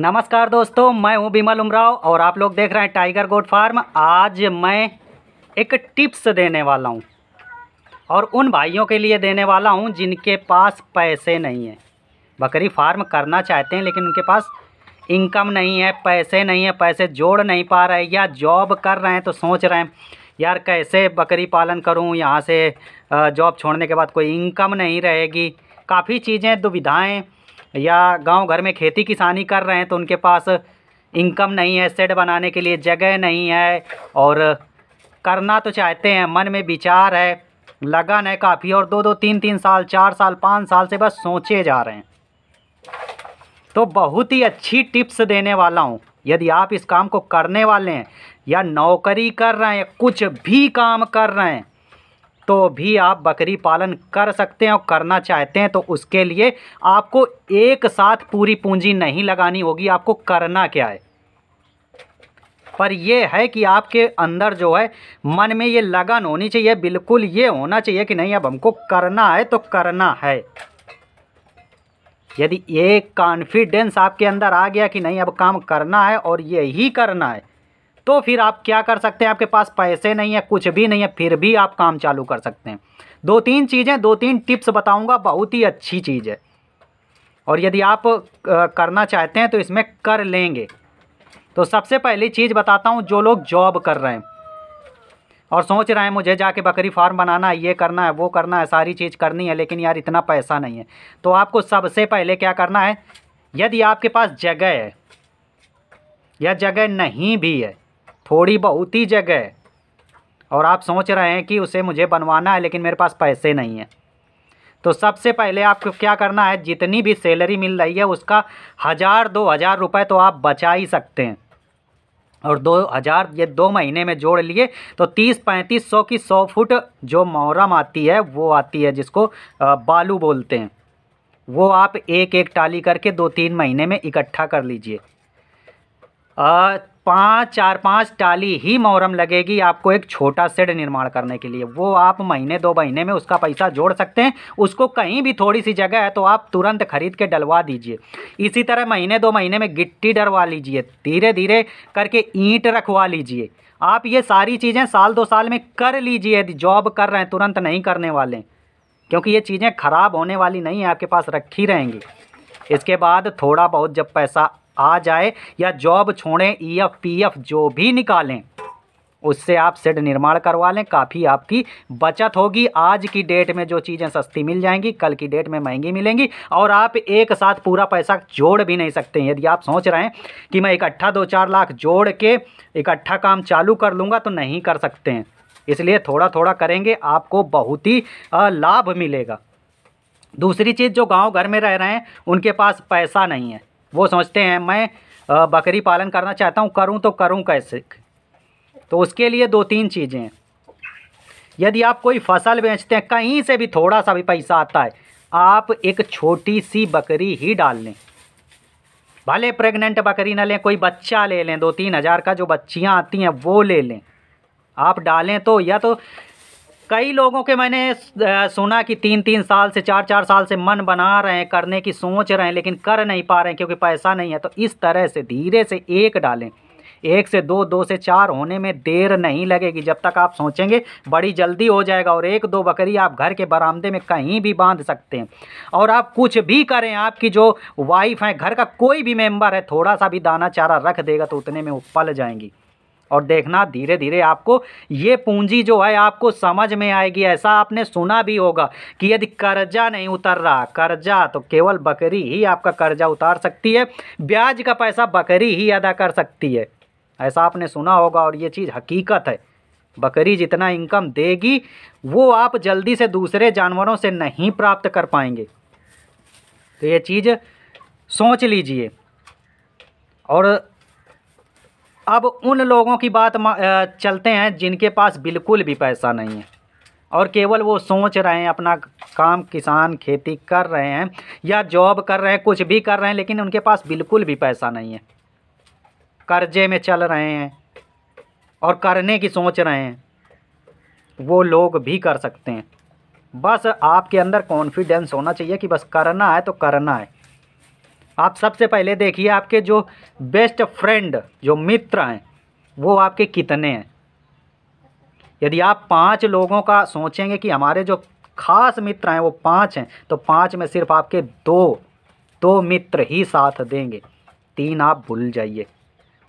नमस्कार दोस्तों मैं हूं बिमल उमराव और आप लोग देख रहे हैं टाइगर गोट फार्म आज मैं एक टिप्स देने वाला हूं और उन भाइयों के लिए देने वाला हूं जिनके पास पैसे नहीं हैं बकरी फार्म करना चाहते हैं लेकिन उनके पास इनकम नहीं है पैसे नहीं है पैसे जोड़ नहीं पा रहे या जॉब कर रहे हैं तो सोच रहे हैं यार कैसे बकरी पालन करूँ यहाँ से जॉब छोड़ने के बाद कोई इनकम नहीं रहेगी काफ़ी चीज़ें दुविधाएँ या गांव घर में खेती किसानी कर रहे हैं तो उनके पास इनकम नहीं है सेट बनाने के लिए जगह नहीं है और करना तो चाहते हैं मन में विचार है लगन है काफ़ी और दो दो तीन तीन साल चार साल पाँच साल से बस सोचे जा रहे हैं तो बहुत ही अच्छी टिप्स देने वाला हूँ यदि आप इस काम को करने वाले हैं या नौकरी कर रहे हैं कुछ भी काम कर रहे हैं तो भी आप बकरी पालन कर सकते हैं और करना चाहते हैं तो उसके लिए आपको एक साथ पूरी पूंजी नहीं लगानी होगी आपको करना क्या है पर यह है कि आपके अंदर जो है मन में ये लगन होनी चाहिए बिल्कुल ये होना चाहिए कि नहीं अब हमको करना है तो करना है यदि ये कॉन्फिडेंस आपके अंदर आ गया कि नहीं अब काम करना है और ये ही करना है तो फिर आप क्या कर सकते हैं आपके पास पैसे नहीं है कुछ भी नहीं है फिर भी आप काम चालू कर सकते हैं दो तीन चीज़ें दो तीन टिप्स बताऊँगा बहुत ही अच्छी चीज़ है और यदि आप करना चाहते हैं तो इसमें कर लेंगे तो सबसे पहली चीज़ बताता हूँ जो लोग जॉब कर रहे हैं और सोच रहे हैं मुझे जाके बकरी फार्म बनाना है ये करना है वो करना है सारी चीज़ करनी है लेकिन यार इतना पैसा नहीं है तो आपको सबसे पहले क्या करना है यदि आपके पास जगह है या जगह नहीं भी है थोड़ी बहुत ही जगह और आप सोच रहे हैं कि उसे मुझे बनवाना है लेकिन मेरे पास पैसे नहीं हैं तो सबसे पहले आपको क्या करना है जितनी भी सैलरी मिल रही है उसका हज़ार दो हज़ार रुपये तो आप बचा ही सकते हैं और दो हज़ार ये दो महीने में जोड़ लिए तो तीस पैंतीस सौ की सौ फुट जो मोहरम आती है वो आती है जिसको बालू बोलते हैं वो आप एक एक टाली करके दो तीन महीने में इकट्ठा कर लीजिए पाँच चार पाँच टाली ही मोहरम लगेगी आपको एक छोटा सेड निर्माण करने के लिए वो आप महीने दो महीने में उसका पैसा जोड़ सकते हैं उसको कहीं भी थोड़ी सी जगह है तो आप तुरंत खरीद के डलवा दीजिए इसी तरह महीने दो महीने में गिट्टी डलवा लीजिए धीरे धीरे करके ईंट रखवा लीजिए आप ये सारी चीज़ें साल दो साल में कर लीजिए यदि जॉब कर रहे हैं तुरंत नहीं करने वाले क्योंकि ये चीज़ें ख़राब होने वाली नहीं है आपके पास रखी रहेंगी इसके बाद थोड़ा बहुत जब पैसा आ जाए या जॉब छोड़ें ई एफ पी एफ जो भी निकालें उससे आप सेड निर्माण करवा लें काफ़ी आपकी बचत होगी आज की डेट में जो चीज़ें सस्ती मिल जाएंगी कल की डेट में महंगी मिलेंगी और आप एक साथ पूरा पैसा जोड़ भी नहीं सकते यदि आप सोच रहे हैं कि मैं इकट्ठा दो चार लाख जोड़ के इकट्ठा काम चालू कर लूँगा तो नहीं कर सकते हैं इसलिए थोड़ा थोड़ा करेंगे आपको बहुत ही लाभ मिलेगा दूसरी चीज़ जो गाँव घर में रह रहे हैं उनके पास पैसा नहीं है वो सोचते हैं मैं बकरी पालन करना चाहता हूँ करूँ तो करूँ कैसे तो उसके लिए दो तीन चीज़ें यदि आप कोई फसल बेचते हैं कहीं से भी थोड़ा सा भी पैसा आता है आप एक छोटी सी बकरी ही डाल लें भले प्रेग्नेंट बकरी ना लें कोई बच्चा ले लें दो तीन हज़ार का जो बच्चियाँ आती हैं वो ले लें आप डालें तो या तो कई लोगों के मैंने सुना कि तीन तीन साल से चार चार साल से मन बना रहे हैं करने की सोच रहे हैं लेकिन कर नहीं पा रहे हैं क्योंकि पैसा नहीं है तो इस तरह से धीरे से एक डालें एक से दो दो से चार होने में देर नहीं लगेगी जब तक आप सोचेंगे बड़ी जल्दी हो जाएगा और एक दो बकरी आप घर के बरामदे में कहीं भी बांध सकते हैं और आप कुछ भी करें आपकी जो वाइफ हैं घर का कोई भी मेम्बर है थोड़ा सा भी दाना चारा रख देगा तो उतने में वो पल जाएंगी और देखना धीरे धीरे आपको ये पूंजी जो है आपको समझ में आएगी ऐसा आपने सुना भी होगा कि यदि कर्जा नहीं उतर रहा कर्जा तो केवल बकरी ही आपका कर्जा उतार सकती है ब्याज का पैसा बकरी ही अदा कर सकती है ऐसा आपने सुना होगा और ये चीज़ हकीकत है बकरी जितना इनकम देगी वो आप जल्दी से दूसरे जानवरों से नहीं प्राप्त कर पाएंगे तो ये चीज़ सोच लीजिए और अब उन लोगों की बात चलते हैं जिनके पास बिल्कुल भी पैसा नहीं है और केवल वो सोच रहे हैं अपना काम किसान खेती कर रहे हैं या जॉब कर रहे हैं कुछ भी कर रहे हैं लेकिन उनके पास बिल्कुल भी पैसा नहीं है कर्जे में चल रहे हैं और करने की सोच रहे हैं वो लोग भी कर सकते हैं बस आपके अंदर कॉन्फिडेंस होना चाहिए कि बस करना है तो करना है आप सबसे पहले देखिए आपके जो बेस्ट फ्रेंड जो मित्र हैं वो आपके कितने हैं यदि आप पांच लोगों का सोचेंगे कि हमारे जो खास मित्र हैं वो पांच हैं तो पांच में सिर्फ आपके दो दो मित्र ही साथ देंगे तीन आप भूल जाइए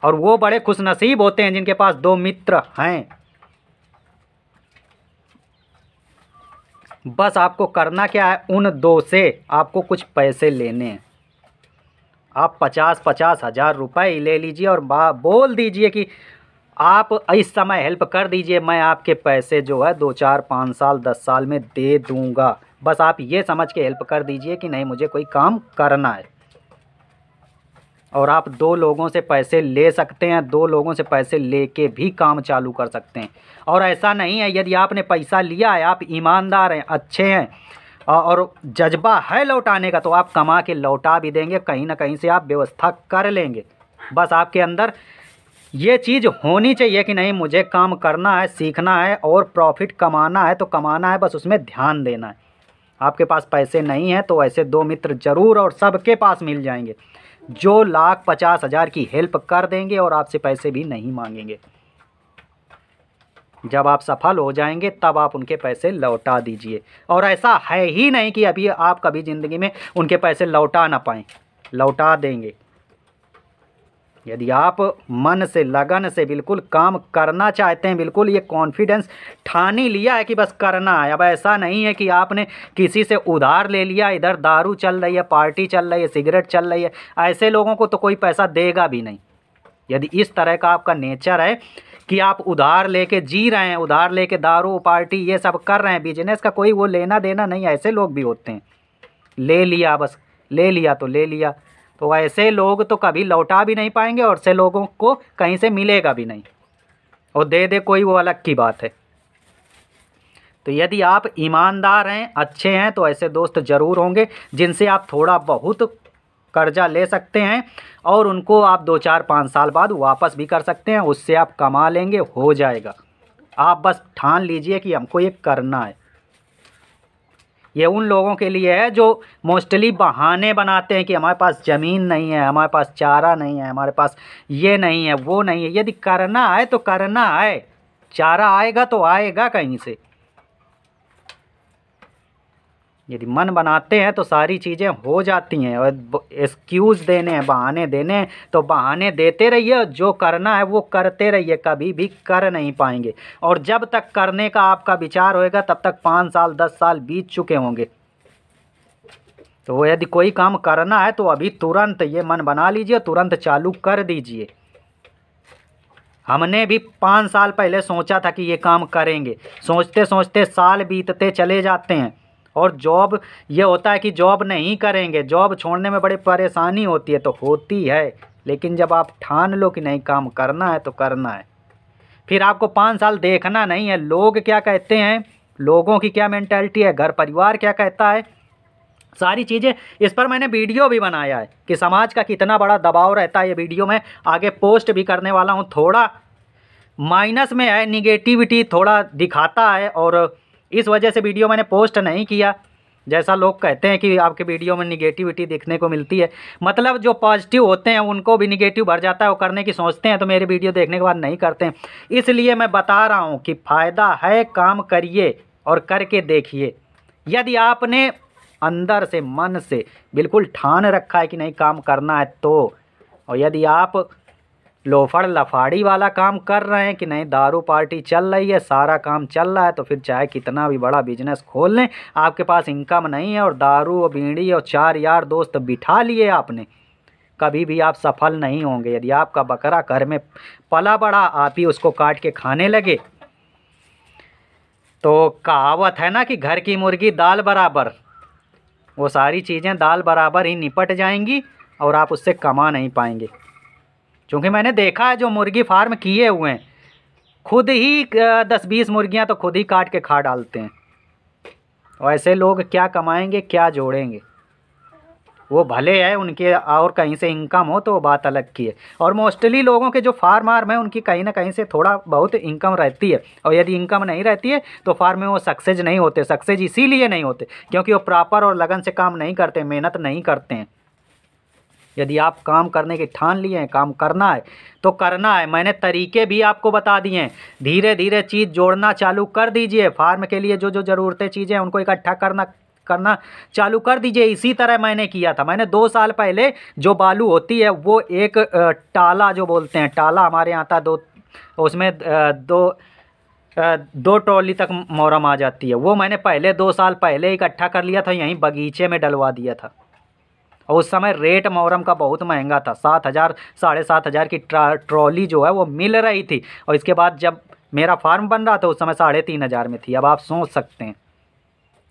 और वो बड़े खुशनसीब होते हैं जिनके पास दो मित्र हैं बस आपको करना क्या है उन दो से आपको कुछ पैसे लेने हैं आप पचास पचास हज़ार रुपये ले लीजिए और बोल दीजिए कि आप इस समय हेल्प कर दीजिए मैं आपके पैसे जो है दो चार पाँच साल दस साल में दे दूँगा बस आप ये समझ के हेल्प कर दीजिए कि नहीं मुझे कोई काम करना है और आप दो लोगों से पैसे ले सकते हैं दो लोगों से पैसे लेके भी काम चालू कर सकते हैं और ऐसा नहीं है यदि आपने पैसा लिया है आप ईमानदार हैं अच्छे हैं और जज्बा है लौटाने का तो आप कमा के लौटा भी देंगे कहीं ना कहीं से आप व्यवस्था कर लेंगे बस आपके अंदर ये चीज़ होनी चाहिए कि नहीं मुझे काम करना है सीखना है और प्रॉफिट कमाना है तो कमाना है बस उसमें ध्यान देना है आपके पास पैसे नहीं हैं तो ऐसे दो मित्र ज़रूर और सबके पास मिल जाएंगे जो लाख पचास हज़ार की हेल्प कर देंगे और आपसे पैसे भी नहीं मांगेंगे जब आप सफल हो जाएंगे तब आप उनके पैसे लौटा दीजिए और ऐसा है ही नहीं कि अभी आप कभी ज़िंदगी में उनके पैसे लौटा ना पाएँ लौटा देंगे यदि आप मन से लगन से बिल्कुल काम करना चाहते हैं बिल्कुल ये कॉन्फिडेंस ठानी लिया है कि बस करना है अब ऐसा नहीं है कि आपने किसी से उधार ले लिया इधर दारू चल रही है पार्टी चल रही है सिगरेट चल रही है ऐसे लोगों को तो कोई पैसा देगा भी नहीं यदि इस तरह का आपका नेचर है कि आप उधार लेके जी रहे हैं उधार लेके दारू पार्टी ये सब कर रहे हैं बिजनेस का कोई वो लेना देना नहीं ऐसे लोग भी होते हैं ले लिया बस ले लिया तो ले लिया तो ऐसे लोग तो कभी लौटा भी नहीं पाएंगे और ऐसे लोगों को कहीं से मिलेगा भी नहीं और दे दे कोई वो अलग की बात है तो यदि आप ईमानदार हैं अच्छे हैं तो ऐसे दोस्त ज़रूर होंगे जिनसे आप थोड़ा बहुत कर्जा ले सकते हैं और उनको आप दो चार पाँच साल बाद वापस भी कर सकते हैं उससे आप कमा लेंगे हो जाएगा आप बस ठान लीजिए कि हमको ये करना है ये उन लोगों के लिए है जो मोस्टली बहाने बनाते हैं कि हमारे पास ज़मीन नहीं है हमारे पास चारा नहीं है हमारे पास ये नहीं है वो नहीं है यदि करना है तो करना है चारा आएगा तो आएगा कहीं से यदि मन बनाते हैं तो सारी चीज़ें हो जाती हैं और एक्सक्यूज़ देने हैं बहाने देने हैं तो बहाने देते रहिए और जो करना है वो करते रहिए कभी भी कर नहीं पाएंगे और जब तक करने का आपका विचार होएगा तब तक पाँच साल दस साल बीत चुके होंगे तो यदि कोई काम करना है तो अभी तुरंत ये मन बना लीजिए तुरंत चालू कर दीजिए हमने भी पाँच साल पहले सोचा था कि ये काम करेंगे सोचते सोचते साल बीतते चले जाते हैं और जॉब ये होता है कि जॉब नहीं करेंगे जॉब छोड़ने में बड़ी परेशानी होती है तो होती है लेकिन जब आप ठान लो कि नहीं काम करना है तो करना है फिर आपको पाँच साल देखना नहीं है लोग क्या कहते हैं लोगों की क्या मैंटेलिटी है घर परिवार क्या कहता है सारी चीज़ें इस पर मैंने वीडियो भी बनाया है कि समाज का कितना बड़ा दबाव रहता है ये वीडियो में आगे पोस्ट भी करने वाला हूँ थोड़ा माइनस में है निगेटिविटी थोड़ा दिखाता है और इस वजह से वीडियो मैंने पोस्ट नहीं किया जैसा लोग कहते हैं कि आपके वीडियो में निगेटिविटी देखने को मिलती है मतलब जो पॉजिटिव होते हैं उनको भी निगेटिव भर जाता है वो करने की सोचते हैं तो मेरे वीडियो देखने के बाद नहीं करते हैं इसलिए मैं बता रहा हूँ कि फ़ायदा है काम करिए और करके देखिए यदि आपने अंदर से मन से बिल्कुल ठान रखा है कि नहीं काम करना है तो और यदि आप लोफड़ लफाड़ी वाला काम कर रहे हैं कि नहीं दारू पार्टी चल रही है सारा काम चल रहा है तो फिर चाहे कितना भी बड़ा बिजनेस खोल लें आपके पास इनकम नहीं है और दारू और बीड़ी और चार यार दोस्त बिठा लिए आपने कभी भी आप सफल नहीं होंगे यदि आपका बकरा घर में पला बड़ा आप ही उसको काट के खाने लगे तो कहावत है ना कि घर की मुर्गी दाल बराबर वो सारी चीज़ें दाल बराबर ही निपट जाएंगी और आप उससे कमा नहीं पाएंगे क्योंकि मैंने देखा है जो मुर्गी फार्म किए हुए हैं खुद ही दस बीस मुर्गियां तो खुद ही काट के खा डालते हैं और ऐसे लोग क्या कमाएंगे क्या जोड़ेंगे वो भले है उनके और कहीं से इनकम हो तो वो बात अलग की है और मोस्टली लोगों के जो फार्म आर्म है उनकी कहीं ना कहीं से थोड़ा बहुत इनकम रहती है और यदि इनकम नहीं रहती है तो फार्म में वो सक्सेज नहीं होते सक्सेज इसीलिए नहीं होते क्योंकि वो प्रॉपर और लगन से काम नहीं करते मेहनत नहीं करते हैं यदि आप काम करने के ठान लिए हैं काम करना है तो करना है मैंने तरीके भी आपको बता दिए हैं धीरे धीरे चीज़ जोड़ना चालू कर दीजिए फार्म के लिए जो जो ज़रूरतें चीज़ें हैं उनको इकट्ठा करना करना चालू कर दीजिए इसी तरह मैंने किया था मैंने दो साल पहले जो बालू होती है वो एक टाला जो बोलते हैं टाला हमारे यहाँ था दो उसमें दो दो ट्रॉली तक मोरम आ जाती है वो मैंने पहले दो साल पहले इकट्ठा कर लिया था यहीं बगीचे में डलवा दिया था और उस समय रेट मोहरम का बहुत महंगा था सात हज़ार साढ़े सात हज़ार की ट्रॉली जो है वो मिल रही थी और इसके बाद जब मेरा फार्म बन रहा था उस समय साढ़े तीन हज़ार में थी अब आप सोच सकते हैं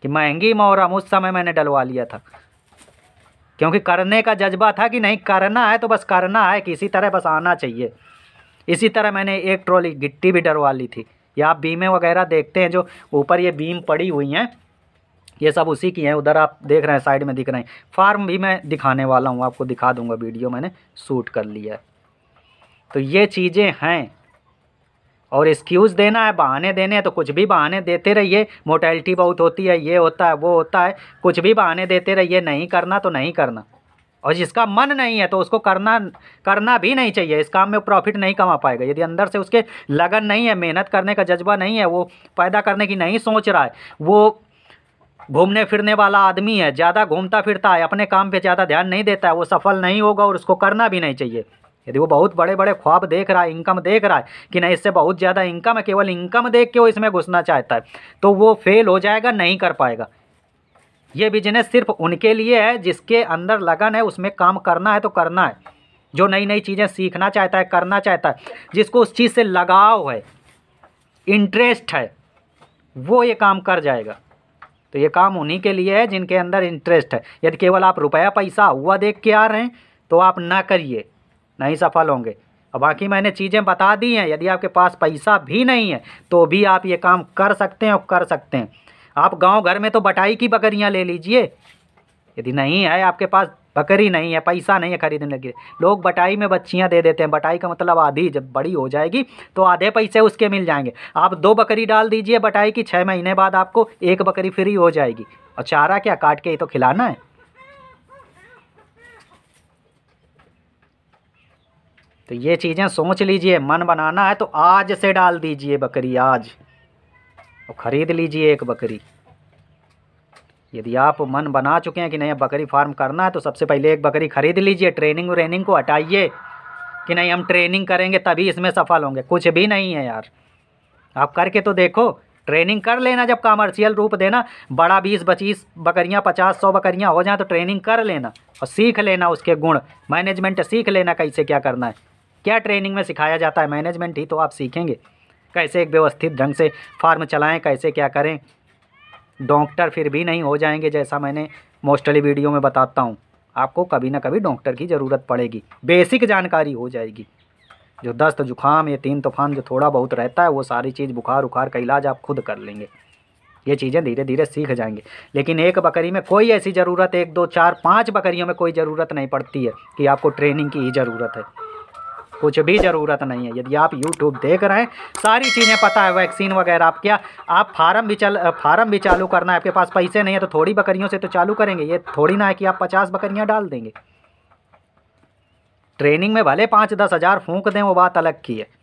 कि महंगी मोहरम उस समय मैंने डलवा लिया था क्योंकि करने का जज्बा था कि नहीं करना है तो बस करना है कि इसी तरह बस आना चाहिए इसी तरह मैंने एक ट्रॉली गिट्टी भी डलवा ली थी या आप बीमें वगैरह देखते हैं जो ऊपर ये बीम पड़ी हुई हैं ये सब उसी की हैं उधर आप देख रहे हैं साइड में दिख रहे हैं फार्म भी मैं दिखाने वाला हूँ आपको दिखा दूँगा वीडियो मैंने शूट कर लिया है तो ये चीज़ें हैं और एक्सक्यूज़ देना है बहाने देने हैं तो कुछ भी बहाने देते रहिए मोटेलिटी बहुत होती है ये होता है वो होता है कुछ भी बहाने देते रहिए नहीं करना तो नहीं करना और जिसका मन नहीं है तो उसको करना करना भी नहीं चाहिए इस काम में प्रॉफिट नहीं कमा पाएगा यदि अंदर से उसके लगन नहीं है मेहनत करने का जज्बा नहीं है वो पैदा करने की नहीं सोच रहा है वो घूमने फिरने वाला आदमी है ज़्यादा घूमता फिरता है अपने काम पे ज़्यादा ध्यान नहीं देता है वो सफल नहीं होगा और उसको करना भी नहीं चाहिए यदि वो बहुत बड़े बड़े ख्वाब देख रहा है इनकम देख रहा है कि नहीं इससे बहुत ज़्यादा इनकम है केवल इनकम देख के वो इसमें घुसना चाहता है तो वो फेल हो जाएगा नहीं कर पाएगा ये बिजनेस सिर्फ उनके लिए है जिसके अंदर लगन है उसमें काम करना है तो करना है जो नई नई चीज़ें सीखना चाहता है करना चाहता है जिसको उस चीज़ से लगाव है इंटरेस्ट है वो ये काम कर जाएगा तो ये काम उन्हीं के लिए है जिनके अंदर इंटरेस्ट है यदि केवल आप रुपया पैसा हुआ देख के आ रहे हैं तो आप ना करिए नहीं सफल होंगे और बाकी मैंने चीज़ें बता दी हैं यदि आपके पास पैसा भी नहीं है तो भी आप ये काम कर सकते हैं और कर सकते हैं आप गांव घर में तो बटाई की बकरियां ले लीजिए यदि नहीं है आपके पास बकरी नहीं है पैसा नहीं है खरीदने लगे लोग बटाई में बच्चियाँ दे देते हैं बटाई का मतलब आधी जब बड़ी हो जाएगी तो आधे पैसे उसके मिल जाएंगे आप दो बकरी डाल दीजिए बटाई की छः महीने बाद आपको एक बकरी फ्री हो जाएगी और चारा क्या काट के ही तो खिलाना है तो ये चीज़ें सोच लीजिए मन बनाना है तो आज से डाल दीजिए बकरी आज और ख़रीद लीजिए एक बकरी यदि आप मन बना चुके हैं कि नहीं अब बकरी फार्म करना है तो सबसे पहले एक बकरी ख़रीद लीजिए ट्रेनिंग व्रेनिंग को हटाइए कि नहीं हम ट्रेनिंग करेंगे तभी इसमें सफल होंगे कुछ भी नहीं है यार आप करके तो देखो ट्रेनिंग कर लेना जब कॉमर्शियल रूप देना बड़ा बीस पच्चीस बकरियाँ पचास सौ बकरियाँ हो जाए तो ट्रेनिंग कर लेना और सीख लेना उसके गुण मैनेजमेंट सीख लेना कैसे क्या करना है क्या ट्रेनिंग में सिखाया जाता है मैनेजमेंट ही तो आप सीखेंगे कैसे एक व्यवस्थित ढंग से फार्म चलाएं कैसे क्या करें डॉक्टर फिर भी नहीं हो जाएंगे जैसा मैंने मोस्टली वीडियो में बताता हूँ आपको कभी ना कभी डॉक्टर की ज़रूरत पड़ेगी बेसिक जानकारी हो जाएगी जो दस्त जुखाम ये तीन तूफान जो थोड़ा बहुत रहता है वो सारी चीज़ बुखार उखार का इलाज आप खुद कर लेंगे ये चीज़ें धीरे धीरे सीख जाएंगे लेकिन एक बकरी में कोई ऐसी ज़रूरत एक दो चार पाँच बकरियों में कोई ज़रूरत नहीं पड़ती है कि आपको ट्रेनिंग की ही ज़रूरत है कुछ भी ज़रूरत नहीं है यदि आप यूट्यूब देख रहे हैं सारी चीज़ें पता है वैक्सीन वगैरह आप क्या आप फार्म भी चल फार्म भी चालू करना है आपके पास पैसे नहीं है तो थोड़ी बकरियों से तो चालू करेंगे ये थोड़ी ना है कि आप पचास बकरियाँ डाल देंगे ट्रेनिंग में भले पाँच दस हज़ार फूँक दें वो बात अलग की है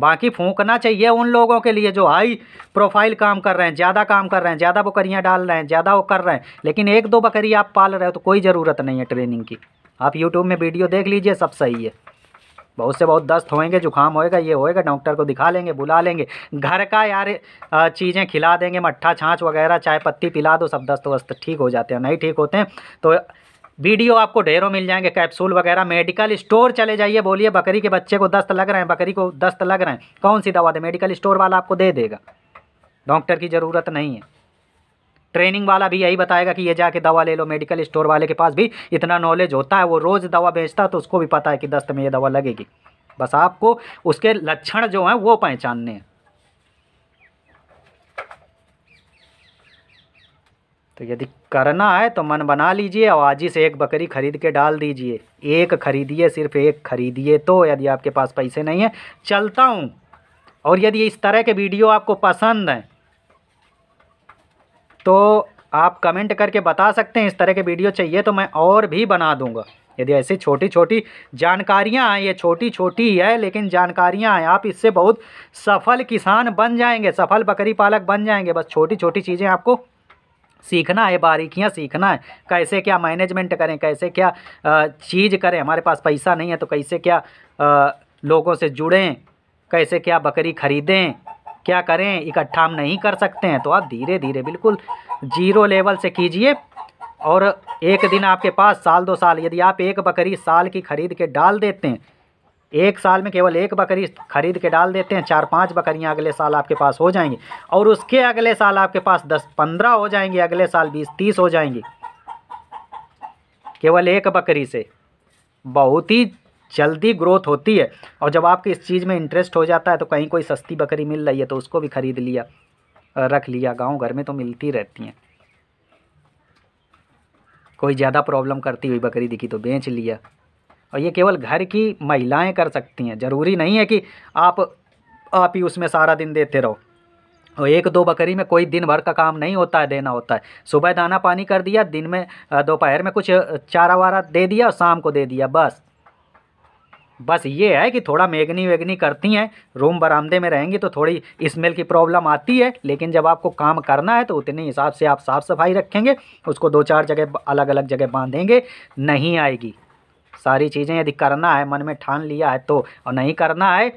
बाकी फूंकना चाहिए उन लोगों के लिए जो हाई प्रोफाइल काम कर रहे हैं ज़्यादा काम कर रहे हैं ज़्यादा बकरियाँ डाल रहे हैं ज़्यादा वो कर रहे हैं लेकिन एक दो बकरी आप पाल रहे हो तो कोई ज़रूरत नहीं है ट्रेनिंग की आप यूट्यूब में वीडियो देख लीजिए सब सही है बहुत से बहुत दस्त होएंगे जुकाम होएगा ये होएगा डॉक्टर को दिखा लेंगे बुला लेंगे घर का यार चीज़ें खिला देंगे मट्ठा छाछ वगैरह चाय पत्ती पिला दो सब दस्त वस्त ठीक हो जाते हैं नहीं ठीक होते हैं तो वीडियो आपको ढेरों मिल जाएंगे कैप्सूल वगैरह मेडिकल स्टोर चले जाइए बोलिए बकरी के बच्चे को दस्त लग रहे हैं बकरी को दस्त लग रहे हैं कौन सी दवा दे मेडिकल स्टोर वाला आपको दे देगा डॉक्टर की ज़रूरत नहीं है ट्रेनिंग वाला भी यही बताएगा कि ये जाके दवा ले लो मेडिकल स्टोर वाले के पास भी इतना नॉलेज होता है वो रोज़ दवा बेचता है तो उसको भी पता है कि दस्त में ये दवा लगेगी बस आपको उसके लक्षण जो हैं वो पहचानने हैं तो यदि करना है तो मन बना लीजिए और आज ही से एक बकरी खरीद के डाल दीजिए एक खरीदिए सिर्फ एक खरीदिए तो यदि आपके पास पैसे नहीं हैं चलता हूँ और यदि इस तरह के वीडियो आपको पसंद हैं तो आप कमेंट करके बता सकते हैं इस तरह के वीडियो चाहिए तो मैं और भी बना दूंगा यदि ऐसी छोटी छोटी जानकारियाँ हैं ये छोटी छोटी है लेकिन जानकारियाँ हैं आप इससे बहुत सफल किसान बन जाएंगे सफल बकरी पालक बन जाएंगे बस छोटी छोटी चीज़ें आपको सीखना है बारीकियाँ सीखना है कैसे क्या मैनेजमेंट करें कैसे क्या चीज़ करें हमारे पास पैसा नहीं है तो कैसे क्या लोगों से जुड़ें कैसे क्या बकरी ख़रीदें क्या करें इकट्ठा हम नहीं कर सकते हैं तो आप धीरे धीरे बिल्कुल जीरो लेवल से कीजिए और एक दिन आपके पास साल दो साल यदि आप एक बकरी साल की ख़रीद के डाल देते हैं एक साल में केवल एक बकरी खरीद के डाल देते हैं चार पांच बकरियां अगले साल आपके पास हो जाएंगी और उसके अगले साल आपके पास दस पंद्रह हो जाएंगी अगले साल बीस तीस हो जाएंगी केवल एक बकरी से बहुत ही जल्दी ग्रोथ होती है और जब आपके इस चीज़ में इंटरेस्ट हो जाता है तो कहीं कोई सस्ती बकरी मिल रही है तो उसको भी ख़रीद लिया रख लिया गांव घर में तो मिलती रहती हैं कोई ज़्यादा प्रॉब्लम करती हुई बकरी दिखी तो बेच लिया और ये केवल घर की महिलाएं कर सकती हैं ज़रूरी नहीं है कि आप आप ही उसमें सारा दिन देते रहो और एक दो बकरी में कोई दिन भर का काम नहीं होता है देना होता है सुबह दाना पानी कर दिया दिन में दोपहर में कुछ चारा वारा दे दिया और शाम को दे दिया बस बस ये है कि थोड़ा मेगनी वेगनी करती हैं रूम बरामदे में रहेंगी तो थोड़ी स्मेल की प्रॉब्लम आती है लेकिन जब आपको काम करना है तो उतने हिसाब से आप साफ़ सफाई रखेंगे उसको दो चार जगह अलग अलग जगह बांधेंगे नहीं आएगी सारी चीज़ें यदि करना है मन में ठान लिया है तो और नहीं करना है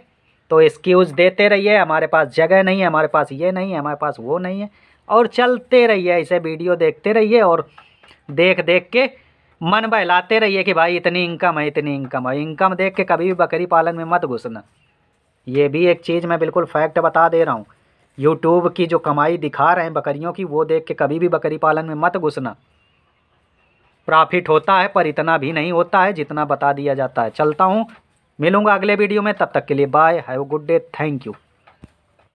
तो एक्सक्यूज़ देते रहिए हमारे पास जगह नहीं है हमारे पास ये नहीं है हमारे पास वो नहीं है और चलते रहिए ऐसे वीडियो देखते रहिए और देख देख के मन बहलाते रहिए कि भाई इतनी इनकम है इतनी इनकम है इनकम देख के कभी भी बकरी पालन में मत घुसना ये भी एक चीज़ मैं बिल्कुल फैक्ट बता दे रहा हूँ यूट्यूब की जो कमाई दिखा रहे हैं बकरियों की वो देख के कभी भी बकरी पालन में मत घुसना प्रॉफिट होता है पर इतना भी नहीं होता है जितना बता दिया जाता है चलता हूँ मिलूँगा अगले वीडियो में तब तक के लिए bye have good day thank you